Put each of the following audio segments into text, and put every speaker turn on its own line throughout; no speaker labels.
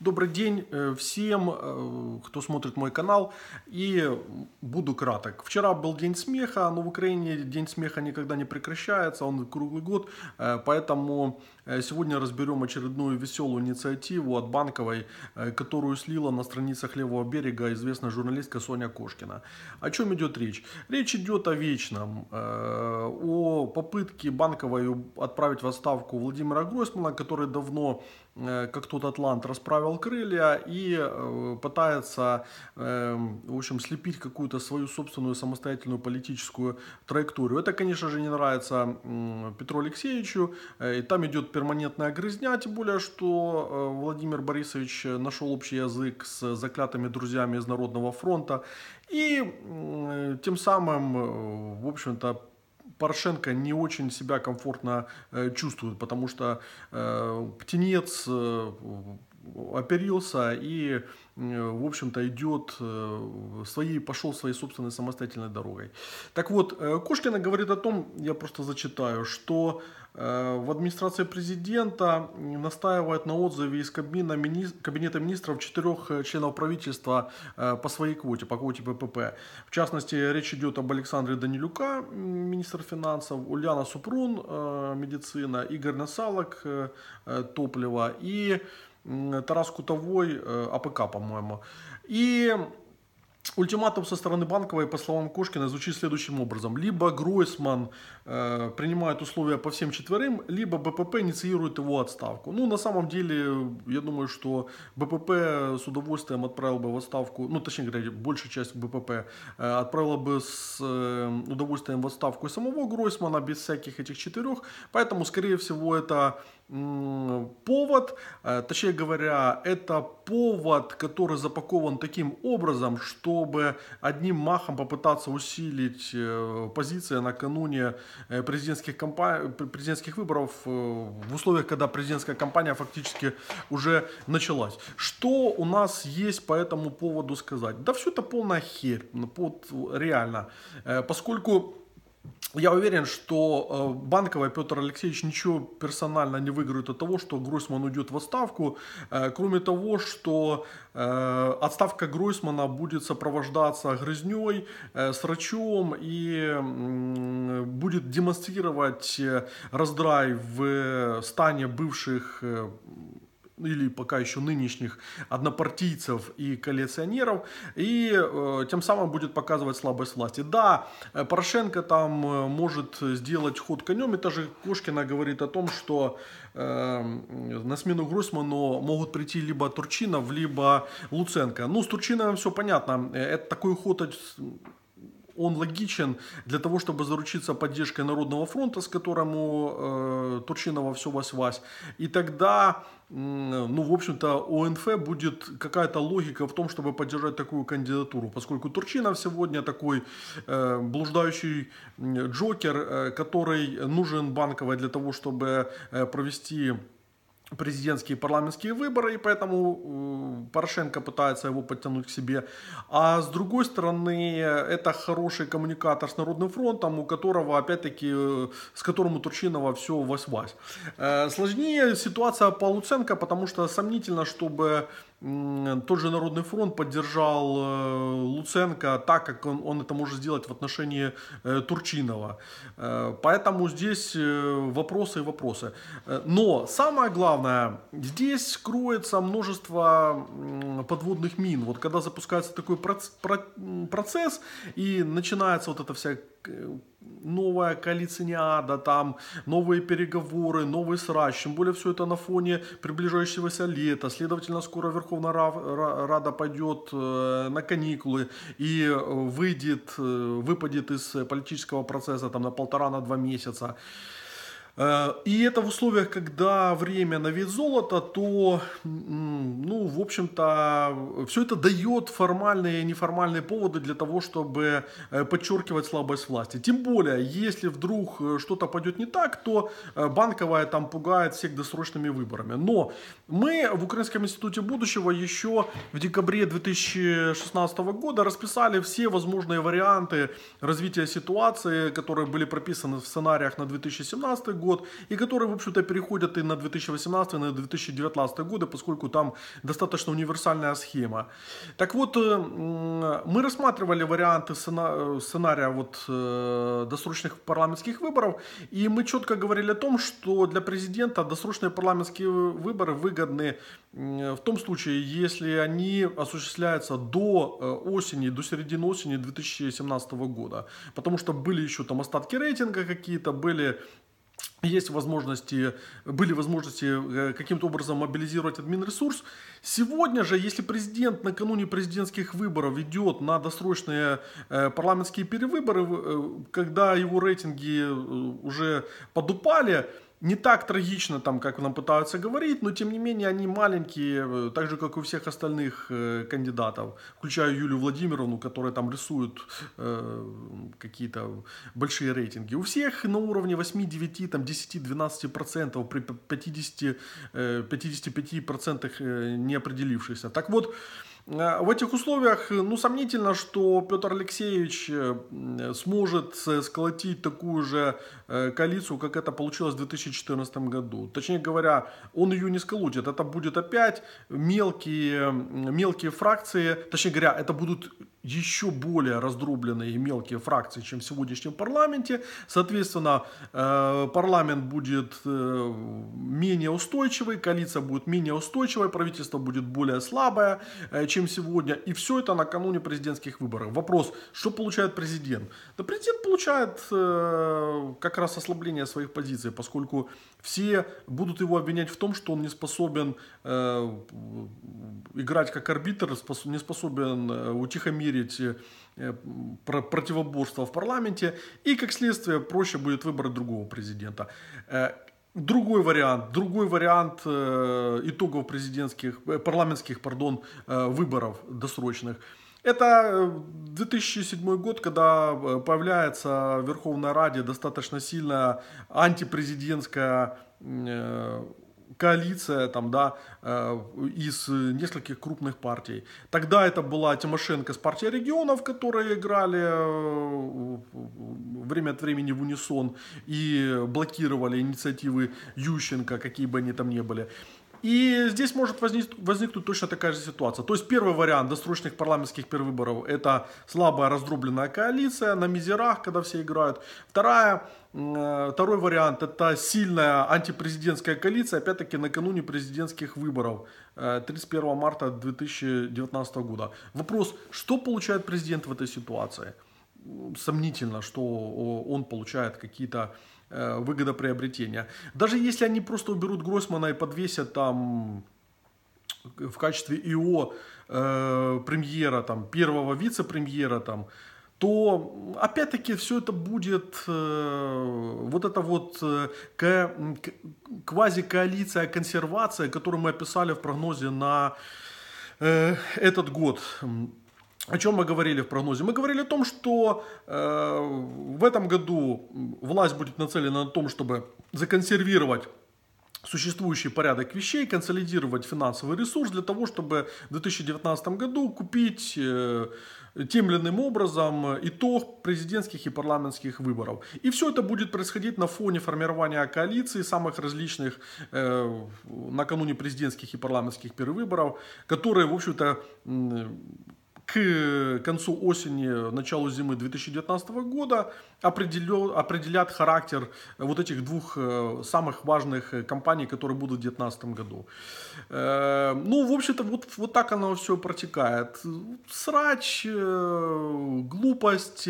Добрый день э, всем, э, кто смотрит мой канал. И буду краток. Вчера был День смеха, но в Украине День смеха никогда не прекращается, он круглый год, э, поэтому Э, сегодня разберем очередную веселую инициативу от Банковой, э, которую слила на страницах Левого берега известная журналистка Соня Кошкина. О чем идет речь? Речь идет о вечном, э, о попытке Банковой отправить в отставку Владимира Гройсмана, который давно как тот атлант расправил крылья и пытается, в общем, слепить какую-то свою собственную самостоятельную политическую траекторию. Это, конечно же, не нравится Петру Алексеевичу, и там идет перманентно огрызня, тем более, что э, Владимир Борисович э, нашел общий язык с заклятыми друзьями из Народного фронта, и тем самым, э, в общем-то, Порошенко не очень себя комфортно чувствует, потому что птенец оперился и, э, в общем-то, идет э, своей, пошел своей собственной самостоятельной дорогой. Так вот, э, Кошкина говорит о том, я просто зачитаю, что в администрации президента настаивает на отзыве из кабина, мини, кабинета министров четырех членов правительства по своей квоте, по квоте ППП. В частности, речь идет об Александре Данилюка, министр финансов, Ульяна Супрун, медицина, Игорь Насалок, топливо и Тарас Кутовой, э, АПК, по-моему. И Ультиматум со стороны Банковой, по словам Кошкина, звучит следующим образом. Либо Гройсман э, принимает условия по всем четверым, либо БПП инициирует его отставку. Ну, на самом деле, я думаю, что БПП с удовольствием отправил бы в отставку, ну, точнее говоря, большая часть БПП э, отправила бы с э, удовольствием в отставку самого Гройсмана без всяких этих четырех. Поэтому, скорее всего, это повод, э, точнее говоря, это повод, который запакован таким образом, чтобы одним махом попытаться усилить э, позиции накануне э, президентских, компа- президентских выборов в условиях, когда президентская кампания фактически уже началась. Что у нас есть по этому поводу сказать? Да все это полная херь, ну, вот реально, поскольку я уверен, что э, Банковая Петр Алексеевич ничего персонально не выиграет от того, что Гройсман уйдет в отставку. Э, кроме того, что э, отставка Гройсмана будет сопровождаться грызней, срачом и будет демонстрировать раздрай в стане бывших или пока еще нынешних однопартийцев и коалиционеров, и э, тем самым будет показывать слабость власти. Да, э, Порошенко там э, может сделать ход конем, и же Кошкина говорит о том, что э, на смену Гройсману могут прийти либо Турчинов, либо Луценко. Ну, с Турчиновым все понятно, э, это такой ход он логичен для того, чтобы заручиться поддержкой Народного фронта, с которым э, Турчинова все вась-вась. И тогда, э, ну, в общем-то, ОНФ будет какая-то логика в том, чтобы поддержать такую кандидатуру, поскольку Турчинов сегодня такой э, блуждающий джокер, э, который нужен банковой для того, чтобы э, провести президентские и парламентские выборы, и поэтому э, Порошенко пытается его подтянуть к себе. А с другой стороны, это хороший коммуникатор с Народным фронтом, у которого, опять-таки, э, с которым у Турчинова все вась-вась. Э, сложнее ситуация по Луценко, потому что сомнительно, чтобы тот же Народный фронт поддержал э, Луценко так, как он, он это может сделать в отношении э, Турчинова. Э, поэтому здесь вопросы и вопросы. Но самое главное, здесь кроется множество подводных мин. Вот когда запускается такой процесс и начинается вот эта вся новая коалициниада, там новые переговоры, новый срач. Тем более все это на фоне приближающегося лета. Следовательно, скоро Верховная Рада пойдет э, на каникулы и э, выйдет, э, выпадет из политического процесса там, на полтора-на два месяца. Э, и это в условиях, когда время на вид золота, то, ну, в общем-то, все это дает формальные и неформальные поводы для того, чтобы э, подчеркивать слабость власти. Тем более, если вдруг э, что-то пойдет не так, то банковая там пугает всех досрочными выборами. Но мы в Украинском институте будущего еще в декабре 2016 года расписали все возможные варианты развития ситуации, которые были прописаны в сценариях на 2017 год год, и которые, в общем-то, переходят и на 2018, и на 2019 годы, поскольку там достаточно универсальная схема. Так вот, э, мы рассматривали варианты э, сценария вот, э, досрочных парламентских выборов, и мы четко говорили о том, что для президента досрочные парламентские выборы выгодны в том случае, если они осуществляются до осени, до середины осени 2017 года. Потому что были еще там остатки рейтинга какие-то, были есть возможности, были возможности э, каким-то образом мобилизировать админресурс. Сегодня же, если президент накануне президентских выборов ведет на досрочные э, парламентские перевыборы, э, когда его рейтинги уже подупали, не так трагично, там, как нам пытаются говорить, но тем не менее они маленькие, э, так же, как у всех остальных э, кандидатов, включая Юлию Владимировну, которая там рисует э, какие-то большие рейтинги. У всех на уровне 8, 9, там, 10, 12 процентов при 50, э, 55 процентах э, неопределившихся. Так вот, э, Э, в этих условиях, э, ну, сомнительно, что Петр Алексеевич э, сможет сколотить такую же коалицию, как это получилось в 2014 году. Точнее говоря, он ее не сколотит. Это будет опять мелкие, мелкие фракции. Точнее говоря, это будут еще более раздробленные и мелкие фракции, чем в сегодняшнем парламенте. Соответственно, э, парламент будет э, менее устойчивый, коалиция будет менее устойчивой, правительство будет более слабое, э, чем сегодня. И все это накануне президентских выборов. Вопрос, что получает президент? Да президент получает как раз ослабление своих позиций, поскольку все будут его обвинять в том, что он не способен играть как арбитр, не способен утихомирить усилить э, э, противоборство в парламенте, и, как следствие, проще будет выбрать другого президента. Э, другой вариант, другой вариант итогов президентских, парламентских, пардон, выборов досрочных – это 2007 год, когда появляется в Верховной Раде достаточно сильная антипрезидентская коалиция там, да, э, из нескольких крупных партий. Тогда это была Тимошенко с партией регионов, которые играли э, время от времени в унисон и блокировали инициативы Ющенко, какие бы они там ни были. И здесь может возникнуть, возникнуть точно такая же ситуация. То есть первый вариант досрочных парламентских перевыборов – это слабая раздробленная коалиция на мизерах, когда все играют. Вторая, э, второй вариант – это сильная антипрезидентская коалиция, опять-таки накануне президентских выборов 31 э, марта 2019 года. Вопрос, что получает президент в этой ситуации? Сомнительно, что он получает какие-то Э, выгодоприобретения. Даже если они просто уберут Гроссмана и подвесят там в качестве ИО э, премьера, там, первого вице-премьера, там, то опять-таки все это будет э, вот эта вот э, к, квази-коалиция, консервация, которую мы описали в прогнозе на э, этот год. О чем мы говорили в прогнозе? Мы говорили о том, что э, в этом году власть будет нацелена на том, чтобы законсервировать существующий порядок вещей, консолидировать финансовый ресурс для того, чтобы в 2019 году купить э, тем или иным образом итог президентских и парламентских выборов. И все это будет происходить на фоне формирования коалиции самых различных э, накануне президентских и парламентских перевыборов, которые, в общем-то, э, к концу осени, началу зимы 2019 года определят, определят характер вот этих двух э, самых важных э, компаний, которые будут в 2019 году. Э, ну, в общем-то, вот, вот так оно все протекает. Срач, глупость,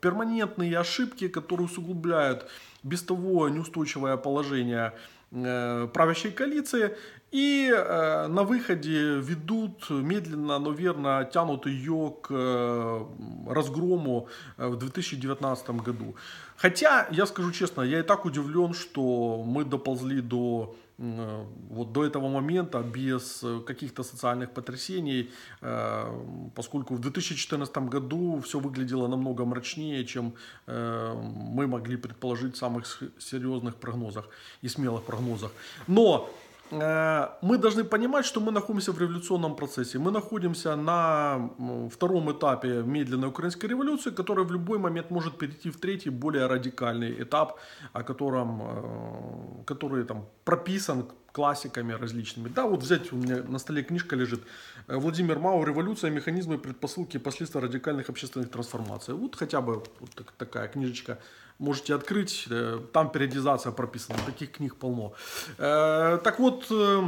перманентные ошибки, которые усугубляют без того неустойчивое положение Э, правящей коалиции и э, на выходе ведут медленно, но верно тянут ее к э, разгрому э, в 2019 году. Хотя, я скажу честно, я и так удивлен, что мы доползли до Э, вот до этого момента без э, каких-то социальных потрясений, э, поскольку в 2014 году все выглядело намного мрачнее, чем мы могли предположить в самых серьезных прогнозах и смелых прогнозах. Но Э, мы должны понимать, что мы находимся в революционном процессе. Мы находимся на втором этапе медленной украинской революции, которая в любой момент может перейти в третий, более радикальный этап, о котором, э, который там прописан классиками различными. Да, вот взять, у меня на столе книжка лежит. Э, Владимир Мау «Революция. Механизмы, предпосылки и последствия радикальных общественных трансформаций». Вот хотя бы вот такая книжечка можете открыть, э, там периодизация прописана, таких книг полно. Э, так вот, э,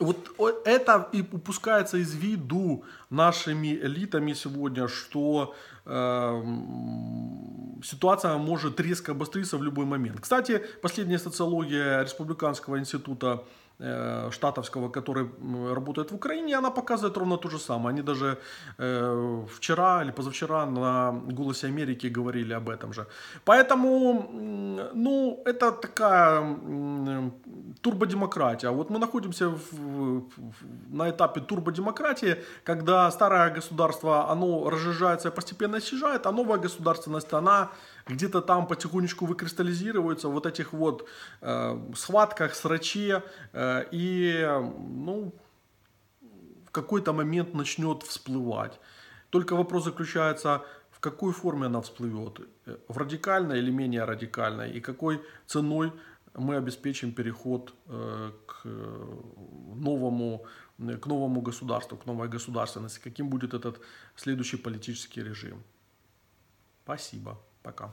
вот это и упускается из виду нашими элитами сегодня, что ситуация может резко обостриться в любой момент. Кстати, последняя социология Республиканского института Э, штатовского, который работает в Украине, она показывает ровно то же самое. Они даже э, вчера или позавчера на «Голосе Америки» говорили об этом же. Поэтому, ну, это такая турбодемократия. А вот мы находимся в, в, на этапе турбодемократии, когда старое государство, оно разжижается и постепенно исчезает, а новая государственность, она где-то там потихонечку выкристаллизируется в вот этих вот э, схватках, сраче э, и, ну, в какой-то момент начнет всплывать. Только вопрос заключается, в какой форме она всплывет, э, в радикальной или менее радикальной, и какой ценой мы обеспечим переход э, к э, новому, к новому государству, к новой государственности, каким будет этот следующий политический режим. Спасибо. Пока.